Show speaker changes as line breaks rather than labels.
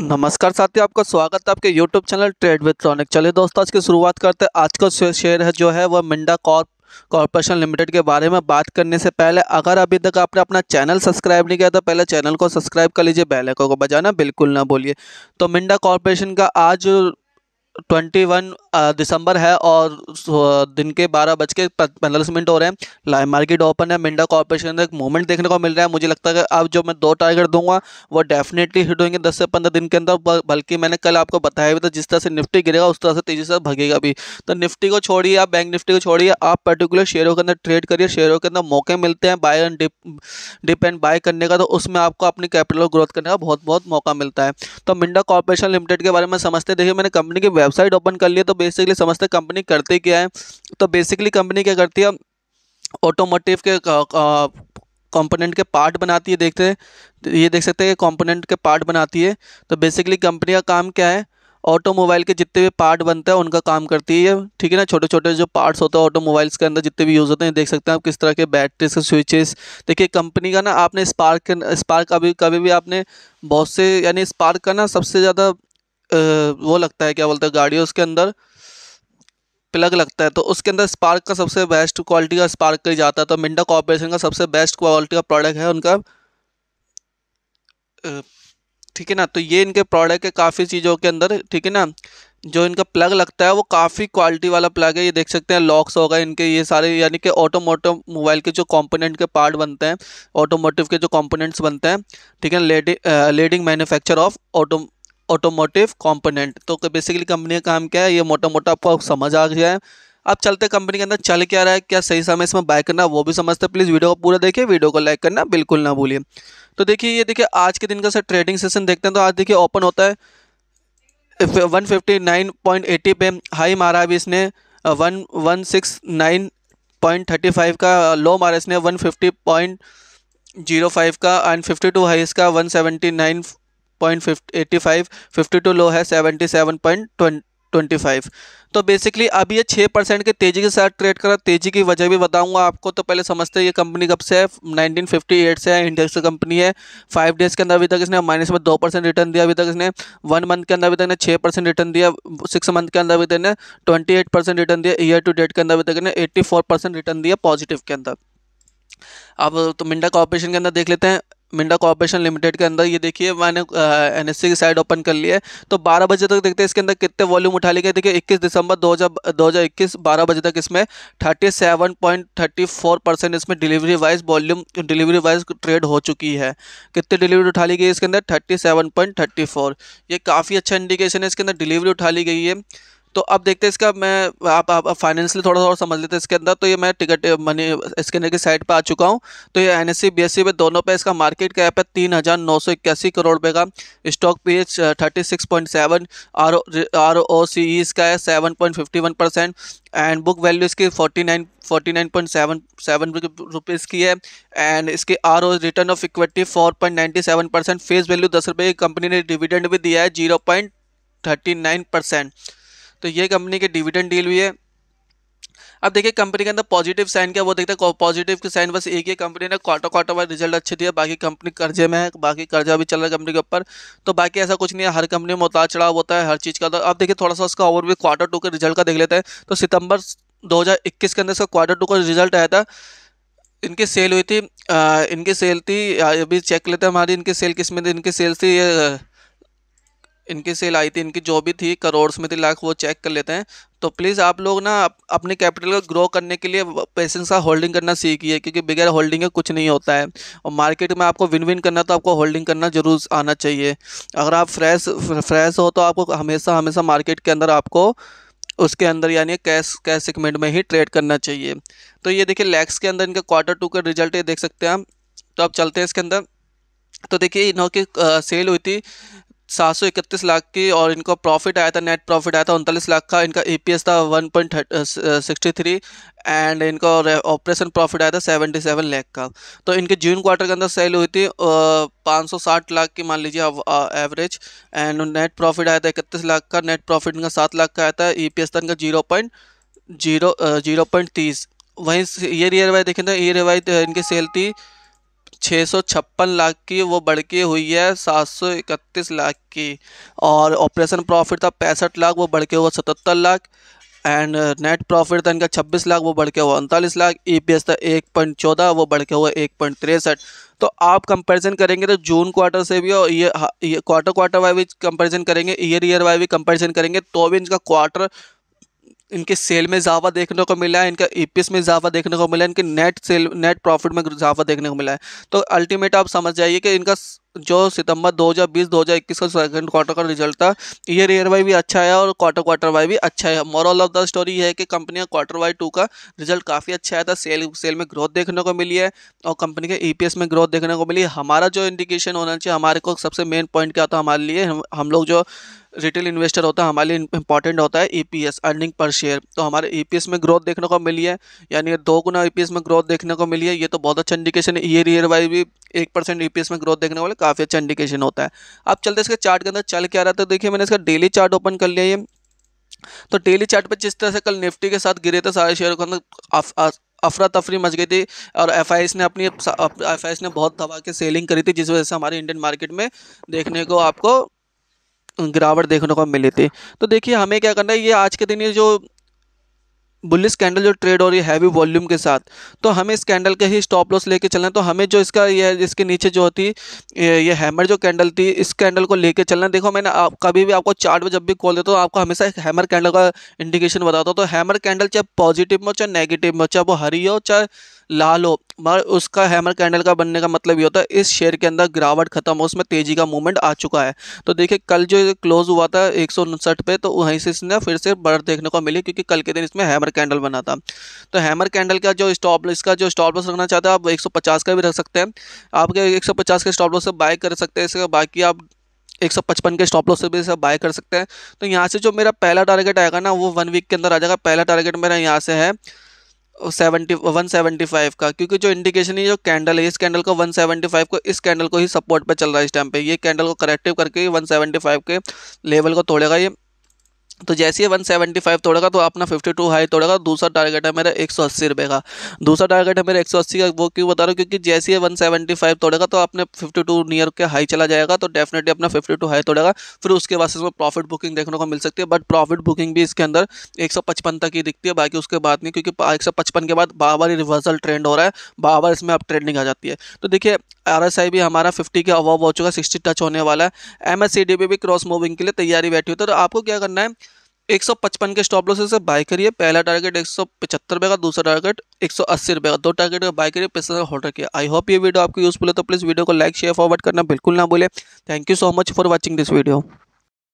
नमस्कार साथियों आपका स्वागत है आपके YouTube channel Trade With Tronic चलिए दोस्तों आज की शुरुआत करते हैं आज का शेयर है जो है वह मिंडा कॉर्प कॉरपोरेशन लिमिटेड के बारे में बात करने से पहले अगर अभी तक आपने अपना चैनल सब्सक्राइब नहीं किया तो पहले चैनल को सब्सक्राइब कर लीजिए बेल आइकन को बजाना बिल्कुल ना बोलिए तो मिंडा कॉरपोरेशन का आज ट्वेंटी वन दिसंबर है और दिन के बारह बज के पैंतालीस मिनट हो रहे हैं लाइव मार्केट ओपन है मिंडा कॉर्पोरेशन का एक मूवमेंट देखने को मिल रहा है मुझे लगता है कि अब जो मैं दो टारगेट दूंगा वो डेफिनेटली हिट होंगे दस से पंद्रह दिन के अंदर बल्कि मैंने कल आपको बताया भी था जिस तरह से निफ्टी गिरेगा उस तरह से तेज़ी से भगेगा भी तो निफ्टी को छोड़िए आप बैंक निफ्टी को छोड़िए आप पर्टिकुलर शेयरों के अंदर ट्रेड करिए शेयरों के अंदर मौके मिलते हैं buy and dip and buy करने का तो उसमें आपको अपनी कैपिटल ग्रोथ करने का बहुत बहुत मौका मिलता है तो मिंडा कॉर्पोरेशन लिमिटेड के बारे में समझते देखिए मैंने कंपनी की वेबसाइट ओपन कर लिया तो बेसिकली समझते कंपनी करती क्या है तो बेसिकली कंपनी क्या करती है ऑटोमोटिव के कंपोनेंट के पार्ट बनाती है देखते हैं तो ये देख सकते हैं कंपोनेंट के पार्ट बनाती है तो बेसिकली कंपनी का काम क्या है ऑटोमोबाइल के जितने भी पार्ट बनते हैं उनका काम करती है ठीक है ना छोटे छोटे जो पार्ट्स होते हैं ऑटोमोबाइल्स के अंदर जितने भी यूज़ होते हैं देख सकते हैं आप किस तरह के बैटरीज के स्विचेस देखिए कंपनी का ना आपने स्पार्क स्पार्क अभी कभी भी आपने बहुत से यानी स्पार्क का ना सबसे ज़्यादा वो लगता है क्या बोलते हैं गाड़ियों उसके अंदर प्लग लगता है तो उसके अंदर स्पार्क का सबसे बेस्ट क्वालिटी का स्पार्क कर जाता है तो मिंडा कॉर्पोरेशन का सबसे बेस्ट क्वालिटी का प्रोडक्ट है उनका ठीक है ना तो ये इनके प्रोडक्ट है काफ़ी चीज़ों के अंदर ठीक है ना जो इनका प्लग लगता है वो काफ़ी क्वालिटी वाला प्लग है ये देख सकते हैं लॉक्स होगा इनके ये सारे यानी कि ऑटोमोटिव मोबाइल के जो कंपोनेंट के पार्ट बनते हैं ऑटोमोटिव के जो कंपोनेंट्स बनते हैं ठीक है lady leading manufacture of auto automotive component तो बेसिकली कंपनी का काम क्या है ये मोटा मोटा आपको समझ आ गया है अब चलते कंपनी के अंदर चल क्या रहा है क्या सही समय इसमें बाय करना वो भी समझते हैं प्लीज़ वीडियो को पूरा देखिए वीडियो को लाइक करना बिल्कुल ना भूलिए तो देखिए ये देखिए आज के दिन का सर ट्रेडिंग सेशन देखते हैं तो आज देखिए ओपन होता है 159.80 पे हाई मारा अभी इसने one one six nine point thirty five का लो मारा इसने one fifty point zero five का एंड फिफ्टी टू हाई इसका one seventy nine point eighty five fifty two low है seventy seven point twenty five तो basically अभी ये छः परसेंट के तेज़ी के साथ ट्रेड कर तेज़ी की वजह भी बताऊंगा आपको तो पहले समझते हैं ये कंपनी कब से है 1958 से है इंडेक्स कंपनी है फाइव डेज़ के अंदर अभी तक इसने माइनस में दो परसेंट रिटर्न दिया अभी तक इसने वन मंथ के अंदर अभी तक ने छः परसेंट रिटर्न दिया सिक्स मंथ के अंदर अभी तक ने ट्वेंटी एट परसेंट रिटर्न दिया ईयर टू डेट के अंदर अभी तक ने एट्टी फोर परसेंट रिटर्न दिया पॉजिटिव के अंदर अब तो मिंडा कॉपरेशन के अंदर देख लेते हैं मिंडा कॉर्पोरेशन लिमिटेड के अंदर ये देखिए मैंने एन की साइड ओपन कर ली है तो 12 बजे तक देखते हैं इसके अंदर कितने वॉल्यूम उठा लिए गए देखिए 21 दिसंबर 2021 12 बजे तक इसमें 37.34 परसेंट इसमें delivery wise volume delivery wise trade हो चुकी है कितने डिलीवरी उठा ली गई इसके अंदर थर्टी ये काफ़ी अच्छा इंडिकेशन है इसके अंदर डिलीवरी उठा ली गई है तो अब देखते हैं इसका मैं आप आप, फाइनेंशियली थोड़ा सा समझ लेते हैं इसके अंदर तो ये मैं टिकट मनी स्कैनर की साइड पे आ चुका हूँ तो ये N S C B S C पे दोनों पे इसका मार्केट कैप है तीन हज़ार नौ सौ इक्यासी करोड़ रुपये का stock P H thirty six point seven R R O C E इसका है seven point fifty one percent and book value इसकी forty nine forty nine point seven seven rupees की है एंड इसके R O return of equity four point ninety seven percent face value दस रुपये की company ने डिविडेंड भी दिया है zero point thirty nine percent तो ये कंपनी की डिविडेंड डील हुई है अब देखिए कंपनी के अंदर पॉजिटिव साइन क्या वो देखते हैं पॉजिटिव के साइन बस एक ही कंपनी ने क्वार्टर क्वार्टर वाइज रिजल्ट अच्छे दिया बाकी कंपनी कर्जे में है बाकी कर्जा भी चल रहा है कंपनी के ऊपर तो बाकी ऐसा कुछ नहीं है हर कंपनी में उतार चढ़ाव होता है हर चीज़ का तो अब देखिए थोड़ा सा उसका और भी क्वार्टर टू के रिजल्ट का देख लेते हैं तो सितंबर दो के अंदर इसका क्वार्टर टू का रिजल्ट आया था इनकी सेल हुई थी इनकी सेल थी अभी चेक लेते हैं हमारी इनकी सेल किस में थी इनकी सेल थी इनकी सेल आई थी इनकी जो भी थी करोड़ में थी लाख वो चेक कर लेते हैं तो प्लीज़ आप लोग ना अपने कैपिटल को ग्रो करने के लिए पेशेंस का होल्डिंग करना सीखिए क्योंकि बगैर होल्डिंग के कुछ नहीं होता है और मार्केट में आपको विन विन करना तो आपको होल्डिंग करना जरूर आना चाहिए अगर आप फ्रेश फ्रेश हो तो आपको हमेशा हमेशा मार्केट के अंदर आपको उसके अंदर यानी कैश कैश सेगमेंट में ही ट्रेड करना चाहिए तो ये देखिए लैक्स के अंदर इनके क्वार्टर टू का रिजल्ट ये देख सकते हैं हम तो आप चलते हैं इसके अंदर तो देखिए इन्हों की सेल हुई थी सात सौ इकतीस लाख की और इनका प्रॉफिट आया था नेट प्रॉफिट आया था उनतालीस लाख का इनका ईपीएस e था one point sixty three and इनका ऑपरेशन प्रॉफिट आया था सेवेंटी सेवन का तो इनके जून क्वार्टर के अंदर सेल हुई थी uh, पाँच सौ साठ लाख की मान लीजिए एवरेज एंड नेट प्रॉफिट आया था इकतीस लाख का नेट प्रॉफिट इनका सात लाख का आया था ई पी एस था इनका zero point zero zero point तीस वहीं ईयर ईयर वाइज देखें तो ईयर वाइज uh, इनकी सेल थी छः सौ छप्पन लाख की वो बढ़ के हुई है सात सौ इकतीस लाख की और ऑपरेशन प्रॉफिट था पैंसठ लाख वो बढ़ के हुआ सतहत्तर लाख एंड नेट प्रॉफिट था इनका छब्बीस लाख वो बढ़ के हुआ उनतालीस लाख ई पी एस था एक पॉइंट चौदह वो बढ़ के हुआ एक पॉइंट तिरसठ तो आप कंपैरिजन करेंगे तो जून क्वार्टर से भी और ये क्वार्टर क्वार्टर वाइज कंपैरिजन करेंगे ईयर ईयर वाइज भी कंपैरिजन करेंगे तो भी इनका क्वार्टर इनके सेल में इजाफा देखने को मिला है इनका ई e में इजाफा देखने को मिला है इनके नेट सेल नेट प्रॉफिट में इजाफा देखने को मिला है तो अल्टीमेट आप समझ जाइए कि इनका जो सितंबर 2020 2021 का सेकंड क्वार्टर का रिजल्ट था ईयर ईयर वाई भी अच्छा है और क्वार्टर क्वार्टर वाई भी अच्छा है मॉरल ऑफ द स्टोरी है कि कंपनी का क्वार्टर वाई टू का रिजल्ट काफ़ी अच्छा आया था सेल सेल में ग्रोथ देखने को मिली है और कंपनी के ईपीएस e में ग्रोथ देखने को मिली हमारा जो इंडिकेशन होना चाहिए हमारे को सबसे मेन पॉइंट क्या था हमारे लिए हम, हम लोग जो रिटेल इन्वेस्टर होता है हमारे लिए इंपॉर्टेंट होता है ईपीएस अर्निंग पर शेयर तो हमारे ईपीएस e में ग्रोथ देखने को मिली है यानी दो गुना ईपीएस e में ग्रोथ देखने को मिली है ये तो बहुत अच्छा इंडिकेशन है ईयर ईयर वाइज भी एक परसेंट ईपीएस में ग्रोथ देखने वाले काफ़ी अच्छा इंडिकेशन होता है अब चलते इसके चार्ट के अंदर चल क्या रहा था तो देखिए मैंने इसका डेली चार्ट ओपन कर लिया ये तो डेली चार्ट जिस तरह से कल निफ्टी के साथ गिरे थे सारे शेयर के अंदर अफरा तफरी मच गई थी और एफ ने अपनी एफ ने बहुत दबा के सेलिंग करी थी जिस वजह से हमारे इंडियन मार्केट में देखने को आपको गिरावट देखने को मिली थी तो देखिए हमें क्या करना है ये आज के दिन ये जो बुलिस कैंडल जो ट्रेड हो रही है हैवी वॉल्यूम के साथ तो हमें इस कैंडल के ही स्टॉप लॉस लेके चलना है तो हमें जो इसका ये इसके नीचे जो होती ये, ये हैमर जो कैंडल थी इस कैंडल को लेके चलना है देखो मैंने आप कभी भी आपको चार्ट में जब भी कॉल देता हूँ आपको हमेशा एक हैमर कैंडल का इंडिकेशन बताता हूँ तो हैमर कैंडल चाहे पॉजिटिव में हो चाहे नेगेटिव में हो चाहे वो हरी हो चाहे लाल हो मगर उसका हैमर कैंडल का बनने का मतलब ये होता है इस शेयर के अंदर गिरावट खत्म हो उसमें तेजी का मूवमेंट आ चुका है तो देखिए कल जो क्लोज हुआ था एक पे तो वहीं से इसने फिर से बढ़ देखने को मिली क्योंकि कल के दिन इसमें हैमर हैमर कैंडल बना था तो हैमर कैंडल का जो स्टॉप इसका जो स्टॉप लॉस रखना चाहते हैं आप 150 का भी रख सकते हैं आपके 150 के स्टॉप लॉस से बाय कर सकते हैं इसके बाकी आप 155 के स्टॉप लॉस से भी सब बाय कर सकते हैं तो यहाँ से जो मेरा पहला टारगेट आएगा ना वो वन वीक के अंदर आ जाएगा पहला टारगेट मेरा यहाँ से है सेवेंटी वन सेवेंटी फाइव का क्योंकि जो इंडिकेशन है जो कैंडल है इस कैंडल को वन सेवेंटी फाइव को इस कैंडल को ही सपोर्ट पे चल रहा है इस टाइम पे ये कैंडल को करेक्टिव करके वन सेवेंटी फाइव के लेवल को तोड़ेगा ये तो जैसे ही वन सेवेंटी फाइव तोड़ेगा तो अपना फिफ्टी टू हाई तोड़ेगा दूसरा टारगेट है मेरा एक सौ अस्सी रुपये का दूसरा टारगेट है मेरा एक सौ अस्सी का वो क्यों बता रहा हूँ क्योंकि जैसे ही वन सेवेंटी फाइव तोड़ेगा तो आपने फिफ्टी टू नियर के हाई चला जाएगा तो डेफिनेटली अपना फिफ्टी टू हाई तोड़ेगा फिर उसके बाद इसमें प्रॉफिट बुकिंग देखने को मिल सकती है बट प्रॉफिट बुकिंग भी इसके अंदर एक सौ पचपन तक ही दिखती है बाकी उसके बाद नहीं क्योंकि एक सौ पचपन के बाद बार बार रिवर्सल ट्रेंड हो रहा है बार बार इसमें अब ट्रेंडिंग आ जाती है तो देखिए आर भी हमारा फिफ्टी के अवॉव हो चुका है सिक्सटी टच होने वाला है एम भी क्रॉस मूविंग के लिए तैयारी बैठी होती है तो आपको क्या करना है 155 के स्टॉप लॉस से बाय करिए पहला टारगेट एक सौ का दूसरा टारगेट एक सौ का दो टारगेट का बाय करिए पैसा होल्ड रखिए आई होप ये वीडियो आपको यूजफुल है तो प्लीज़ वीडियो को लाइक शेयर फॉरवर्ड करना बिल्कुल ना भूलें thank you so much for watching this video